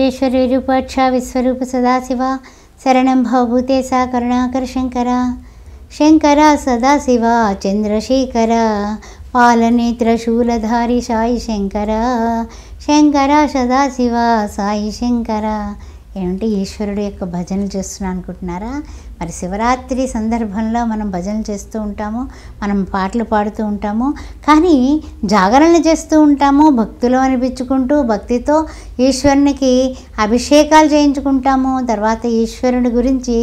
విశ్వేశ్వరూపాక్ష విశ్వరూప సదాశివ శరణం సా కరుణాకర శంకర శంకర సదాశివ చంద్రశేఖర పాలనేత్ర శూలధారి సాయి శంకర శంకర సదాశివ సాయి శంకర ఏమంటే ఈశ్వరుడు యొక్క భజన చేస్తున్నాను అనుకుంటున్నారా మరి శివరాత్రి సందర్భంలో మనం భజనలు చేస్తూ ఉంటాము మనం పాటలు పాడుతూ ఉంటాము కానీ జాగరణలు చేస్తూ ఉంటాము భక్తులు అనిపించుకుంటూ భక్తితో ఈశ్వరునికి అభిషేకాలు చేయించుకుంటాము తర్వాత ఈశ్వరుని గురించి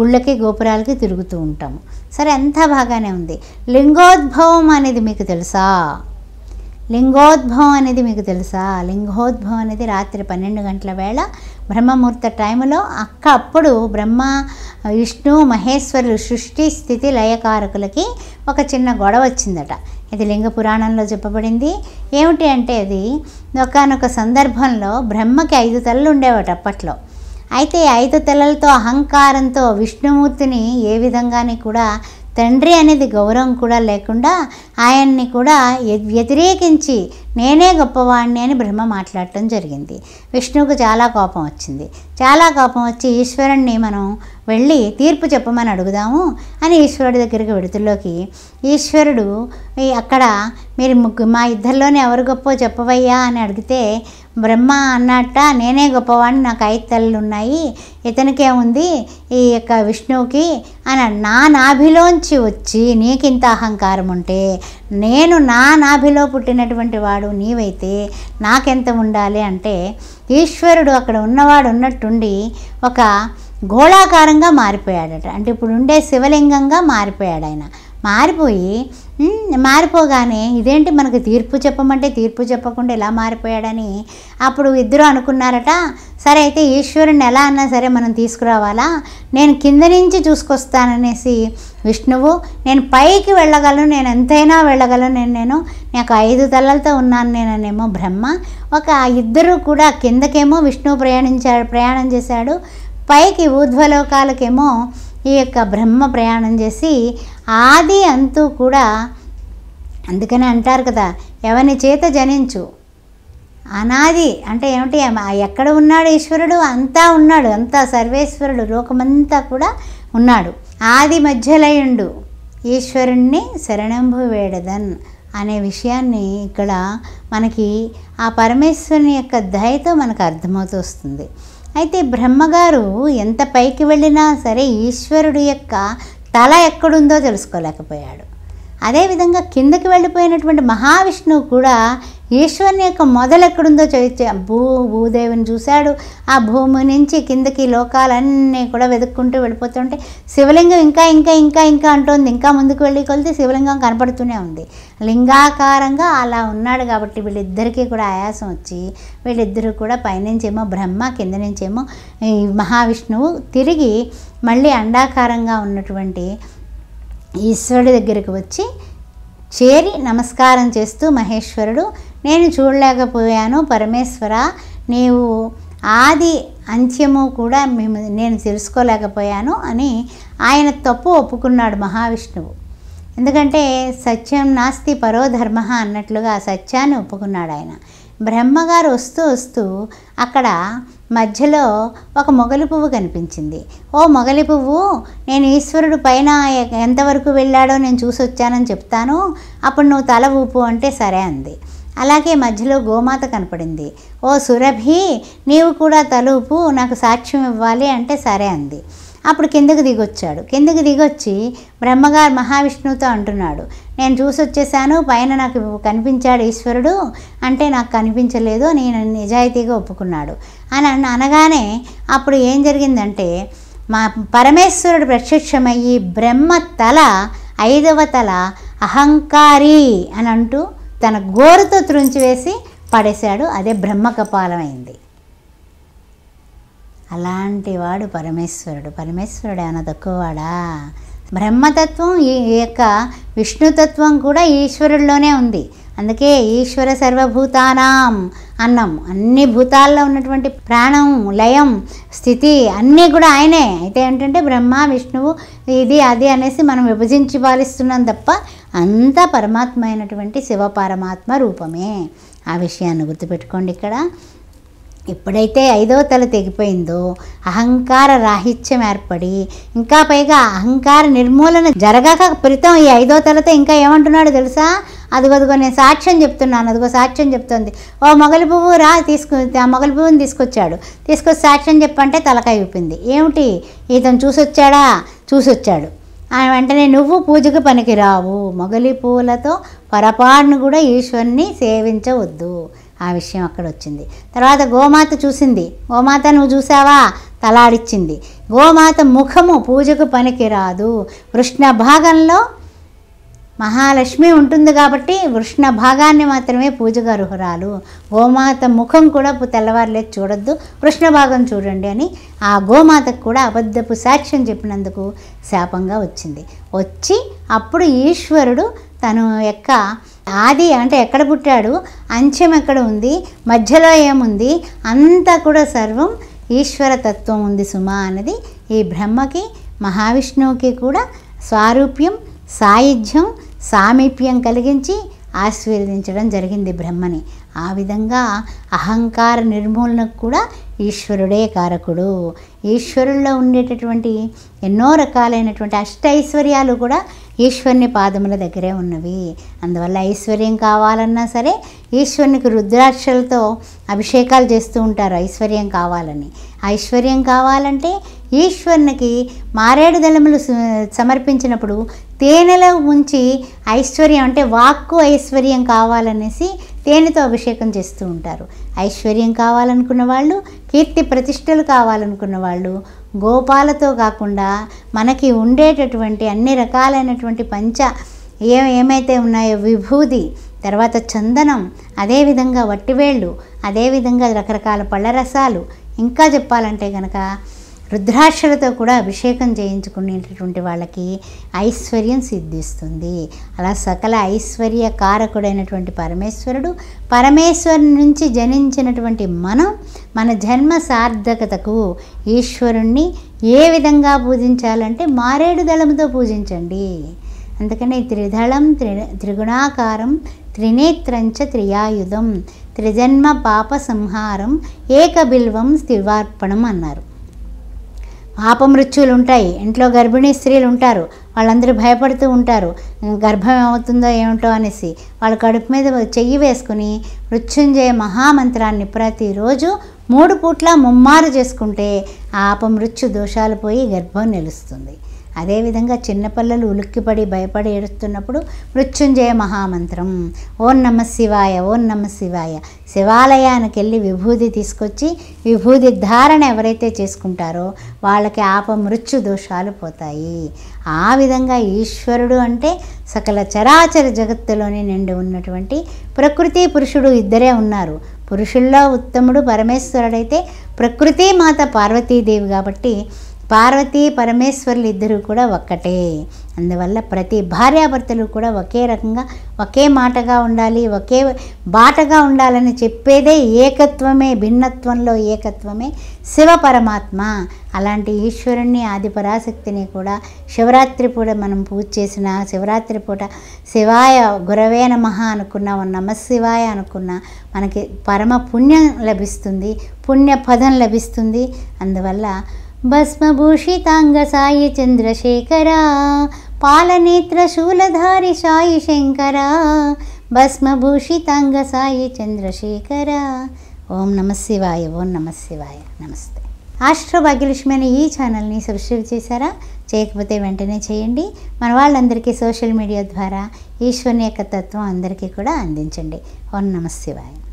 గుళ్ళకి గోపురాలకి తిరుగుతూ ఉంటాము సరే అంతా బాగానే ఉంది లింగోద్భవం అనేది మీకు తెలుసా లింగోద్భవం అనేది మీకు తెలుసా లింగోద్భవం అనేది రాత్రి పన్నెండు గంటల వేళ బ్రహ్మముహూర్త టైంలో అక్క అప్పుడు బ్రహ్మ విష్ణు మహేశ్వరులు సృష్టి స్థితి లయకారకులకి ఒక చిన్న గొడవ వచ్చిందట ఇది లింగ పురాణంలో చెప్పబడింది ఏమిటి అంటే అది ఒకనొక సందర్భంలో బ్రహ్మకి ఐదు తలలు ఉండేవట అప్పట్లో అయితే ఐదు తలలతో అహంకారంతో విష్ణుమూర్తిని ఏ విధంగాని కూడా తండ్రి అనేది గౌరవం కూడా లేకుండా ఆయన్ని కూడా వ్యతిరేకించి నేనే గొప్పవాణ్ణి అని బ్రహ్మ మాట్లాడటం జరిగింది విష్ణువుకు చాలా కోపం వచ్చింది చాలా కోపం వచ్చి ఈశ్వరుణ్ణి మనం వెళ్ళి తీర్పు చెప్పమని అడుగుదాము అని ఈశ్వరుడి దగ్గరికి విడుతుల్లోకి ఈశ్వరుడు అక్కడ మీరు ముగ్గు మా ఇద్దరిలోనే ఎవరు గొప్పో చెప్పవయ్యా అని అడిగితే బ్రహ్మ అన్నట్ట నేనే గొప్పవాణ్ణి నాకు ఐదు తల్లు ఉన్నాయి ఇతనికే ఉంది ఈ యొక్క విష్ణువుకి అని నా నాభిలోంచి వచ్చి నీకింత అహంకారం ఉంటే నేను నా నాభిలో పుట్టినటువంటి వాడు నీవైతే నాకెంత ఉండాలి అంటే ఈశ్వరుడు అక్కడ ఉన్నవాడు ఉన్నట్టుండి ఒక గోళాకారంగా మారిపోయాడట అంటే ఇప్పుడు ఉండే శివలింగంగా మారిపోయాడు ఆయన మారిపోయి మారిపోగానే ఇదేంటి మనకు తీర్పు చెప్పమంటే తీర్పు చెప్పకుండా ఎలా మారిపోయాడని అప్పుడు ఇద్దరు అనుకున్నారట సరే అయితే ఈశ్వరుని ఎలా అన్నా సరే మనం తీసుకురావాలా నేను కింద నుంచి చూసుకొస్తాననేసి విష్ణువు నేను పైకి వెళ్ళగలను నేను ఎంతైనా వెళ్ళగలను నేను నేను నాకు ఐదు తలలతో ఉన్నాను నేననేమో బ్రహ్మ ఒక ఇద్దరు కూడా కిందకేమో విష్ణువు ప్రయాణించాడు ప్రయాణం చేశాడు పైకి ఊర్ధ్వలోకాలకేమో ఈ యొక్క బ్రహ్మ ప్రయాణం చేసి ఆది అంతూ కూడా అందుకనే అంటారు కదా ఎవని చేత జనించు అనాది అంటే ఏమిటి ఎక్కడ ఉన్నాడు ఈశ్వరుడు అంతా ఉన్నాడు అంతా సర్వేశ్వరుడు లోకమంతా కూడా ఉన్నాడు ఆది మధ్యలయుండు ఈశ్వరుణ్ణి శరణంభు వేడదన్ అనే విషయాన్ని ఇక్కడ మనకి ఆ పరమేశ్వరుని యొక్క దయతో మనకు అర్థమవుతూ వస్తుంది అయితే బ్రహ్మగారు ఎంత పైకి వెళ్ళినా సరే ఈశ్వరుడు యొక్క తల ఎక్కడుందో తెలుసుకోలేకపోయాడు అదేవిధంగా కిందకి వెళ్ళిపోయినటువంటి మహావిష్ణువు కూడా ఈశ్వరుని యొక్క మొదలు ఎక్కడుందో చదివితే భూ భూదేవిని చూశాడు ఆ భూమి నుంచి కిందకి లోకాలన్నీ కూడా వెతుక్కుంటూ వెళ్ళిపోతుంటే శివలింగం ఇంకా ఇంకా ఇంకా ఇంకా అంటోంది ఇంకా ముందుకు వెళ్ళి కొలితే శివలింగం కనపడుతూనే ఉంది లింగాకారంగా అలా ఉన్నాడు కాబట్టి వీళ్ళిద్దరికీ కూడా ఆయాసం వచ్చి వీళ్ళిద్దరూ కూడా పైనుంచేమో బ్రహ్మ కింద నుంచేమో మహావిష్ణువు తిరిగి మళ్ళీ అండాకారంగా ఉన్నటువంటి ఈశ్వరుడి దగ్గరికి వచ్చి చేరి నమస్కారం చేస్తూ మహేశ్వరుడు నేను చూడలేకపోయాను పరమేశ్వర నీవు ఆది అంత్యము కూడా మేము నేను తెలుసుకోలేకపోయాను అని ఆయన తప్పు ఒప్పుకున్నాడు మహావిష్ణువు ఎందుకంటే సత్యం నాస్తి పరోధర్మ అన్నట్లుగా సత్యాన్ని ఒప్పుకున్నాడు ఆయన బ్రహ్మగారు వస్తూ వస్తూ అక్కడ మధ్యలో ఒక మొగలి పువ్వు కనిపించింది ఓ మొగలి పువ్వు నేను ఈశ్వరుడు పైన ఎంతవరకు వెళ్ళాడో నేను చూసి వచ్చానని చెప్తాను అప్పుడు నువ్వు తల ఊపు అంటే సరే అంది అలాగే మధ్యలో గోమాత కనపడింది ఓ సురభి నీవు కూడా తలుపు నాకు సాక్ష్యం ఇవ్వాలి అంటే సరే అంది అప్పుడు కిందకు దిగొచ్చాడు కిందకు దిగొచ్చి బ్రహ్మగారు మహావిష్ణువుతో అంటున్నాడు నేను చూసి వచ్చేసాను పైన నాకు కనిపించాడు ఈశ్వరుడు అంటే నాకు కనిపించలేదు నేను నిజాయితీగా ఒప్పుకున్నాడు అని అనగానే అప్పుడు ఏం జరిగిందంటే మా పరమేశ్వరుడు ప్రత్యక్షమయ్యి బ్రహ్మ తల ఐదవ తల అహంకారి అని అంటూ తన గోరుతో త్రుంచివేసి పడేశాడు అదే బ్రహ్మకపాలమైంది అలాంటి వాడు పరమేశ్వరుడు పరమేశ్వరుడు ఏమైనా తక్కువవాడా బ్రహ్మతత్వం ఈ యొక్క విష్ణుతత్వం కూడా ఈశ్వరుడిలోనే ఉంది అందుకే ఈశ్వర సర్వభూతానాం అన్నం అన్ని భూతాల్లో ఉన్నటువంటి ప్రాణం లయం స్థితి అన్నీ కూడా ఆయనే అయితే ఏంటంటే బ్రహ్మ విష్ణువు ఇది అది అనేసి మనం విభజించి పాలిస్తున్నాం తప్ప అంతా పరమాత్మ అయినటువంటి శివ పరమాత్మ రూపమే ఆ విషయాన్ని గుర్తుపెట్టుకోండి ఇక్కడ ఎప్పుడైతే ఐదో తల తెగిపోయిందో అహంకార రాహిత్యం ఏర్పడి ఇంకా పైగా అహంకార నిర్మూలన జరగక ప్రితం ఈ ఐదో తలతో ఇంకా ఏమంటున్నాడు తెలుసా అదిగో నేను సాక్ష్యం చెప్తున్నాను అదిగో సాక్ష్యం చెప్తుంది ఓ మొగలి పువ్వు రా తీసుకు ఆ మొగలి పువ్వుని తీసుకొచ్చాడు తీసుకొచ్చి సాక్ష్యం చెప్పంటే తలకాయ ఊపింది ఏమిటి ఇతను చూసొచ్చాడా చూసొచ్చాడు ఆయన వెంటనే నువ్వు పూజకు పనికిరావు మొగలి పువ్వులతో పొరపాటును కూడా ఈశ్వరుని సేవించవద్దు ఆ విషయం అక్కడ వచ్చింది తర్వాత గోమాత చూసింది గోమాత నువ్వు చూసావా తలాడిచ్చింది గోమాత ముఖము పూజకు పనికిరాదు కృష్ణ భాగంలో మహాలక్ష్మి ఉంటుంది కాబట్టి వృష్ణ భాగాన్ని మాత్రమే పూజగర్హురాలు గోమాత ముఖం కూడా తెల్లవారులేదు చూడొద్దు వృష్ణ భాగం చూడండి అని ఆ గోమాతకు కూడా అబద్ధపు సాక్ష్యం చెప్పినందుకు శాపంగా వచ్చింది వచ్చి అప్పుడు ఈశ్వరుడు తను యొక్క ఆది అంటే ఎక్కడ పుట్టాడు అంచెం ఎక్కడ ఉంది మధ్యలో ఏముంది అంతా కూడా సర్వం ఈశ్వరతత్వం ఉంది సుమా అన్నది ఈ బ్రహ్మకి మహావిష్ణువుకి కూడా స్వారూప్యం సాయుధ్యం సామీప్యం కలిగించి ఆశీర్వదించడం జరిగింది బ్రహ్మని ఆ విధంగా అహంకార నిర్మూలనకు కూడా ఈశ్వరుడే కారకుడు ఈశ్వరుల్లో ఉండేటటువంటి ఎన్నో రకాలైనటువంటి అష్ట ఐశ్వర్యాలు కూడా ఈశ్వరుని పాదముల దగ్గరే ఉన్నవి అందువల్ల ఐశ్వర్యం కావాలన్నా సరే ఈశ్వరునికి రుద్రాక్షలతో అభిషేకాలు చేస్తూ ఉంటారు ఐశ్వర్యం కావాలని ఐశ్వర్యం కావాలంటే ఈశ్వరునికి మారేడు దళములు సమర్పించినప్పుడు తేనెలో ఉంచి ఐశ్వర్యం అంటే వాక్కు ఐశ్వర్యం కావాలనేసి తేనెతో అభిషేకం చేస్తూ ఉంటారు ఐశ్వర్యం కావాలనుకున్న వాళ్ళు కీర్తి ప్రతిష్టలు కావాలనుకున్న వాళ్ళు గోపాలతో కాకుండా మనకి ఉండేటటువంటి అన్ని రకాలైనటువంటి పంచ ఏ ఏమైతే ఉన్నాయో విభూది తర్వాత చందనం అదేవిధంగా వట్టివేళ్ళు అదేవిధంగా రకరకాల పళ్ళ రసాలు ఇంకా చెప్పాలంటే కనుక రుద్రాక్షలతో కూడా అభిషేకం చేయించుకునేటటువంటి వాళ్ళకి ఐశ్వర్యం సిద్ధిస్తుంది అలా సకల ఐశ్వర్య కారకుడైనటువంటి పరమేశ్వరుడు పరమేశ్వరుని నుంచి జనించినటువంటి మనం మన జన్మ సార్థకతకు ఈశ్వరుణ్ణి ఏ విధంగా పూజించాలంటే మారేడు దళముతో పూజించండి అందుకనే త్రిదళం త్రి త్రిగుణాకారం త్రినేత్రంచ త్రియాయుధం త్రిజన్మ పాప సంహారం ఏకబిల్వం శివార్పణం అన్నారు ఆపమృత్యులు ఉంటాయి ఇంట్లో గర్భిణీ స్త్రీలు ఉంటారు వాళ్ళందరూ భయపడుతూ ఉంటారు గర్భం ఏమవుతుందో ఏమిటో అనేసి వాళ్ళ కడుపు మీద చెయ్యి వేసుకుని మృత్యుంజయ మహామంత్రాన్ని ప్రతిరోజు మూడు పూట్ల ముమ్మారు చేసుకుంటే ఆ ఆపమృత్యు దోషాలు పోయి గర్భం నిలుస్తుంది అదేవిధంగా చిన్నపిల్లలు ఉలిక్కిపడి భయపడి ఏడుస్తున్నప్పుడు మృత్యుంజయ మహామంత్రం ఓం నమ శివాయ ఓం నమ శివాయ శివాలయానికి వెళ్ళి విభూది తీసుకొచ్చి విభూది ధారణ ఎవరైతే చేసుకుంటారో వాళ్ళకి ఆప మృత్యు దోషాలు పోతాయి ఆ విధంగా ఈశ్వరుడు అంటే సకల చరాచర జగత్తులోని నిండి ఉన్నటువంటి ప్రకృతి పురుషుడు ఇద్దరే ఉన్నారు పురుషుల్లో ఉత్తముడు పరమేశ్వరుడైతే ప్రకృతి మాత పార్వతీదేవి కాబట్టి పార్వతీ పరమేశ్వరులు ఇద్దరు కూడా ఒక్కటే అందువల్ల ప్రతి భార్యాభర్తలు కూడా ఒకే రకంగా ఒకే మాటగా ఉండాలి ఒకే బాటగా ఉండాలని చెప్పేదే ఏకత్వమే భిన్నత్వంలో ఏకత్వమే శివ పరమాత్మ అలాంటి ఈశ్వరుణ్ణి ఆది పరాశక్తిని కూడా శివరాత్రి పూట మనం పూజ చేసిన శివరాత్రి పూట శివాయ గురవే నమ అనుకున్నా నమశివాయ అనుకున్నా మనకి పరమ పుణ్యం లభిస్తుంది పుణ్య పదం లభిస్తుంది అందువల్ల భస్మభూషితాంగ చంద్రశేఖర చంద్రశేఖరా శూలధారి సాయి శంకరా సాయి చంద్రశేఖరా ఓం నమశివాయ ఓం నమశివాయ నమస్తే ఆస్ట్రో భాగ్యలక్ష్మి అనే ఈ ఛానల్ని సబ్స్క్రైబ్ చేశారా చేయకపోతే వెంటనే చేయండి మన వాళ్ళందరికీ సోషల్ మీడియా ద్వారా ఈశ్వరుని యొక్క తత్వం అందరికీ కూడా అందించండి ఓం నమశివాయ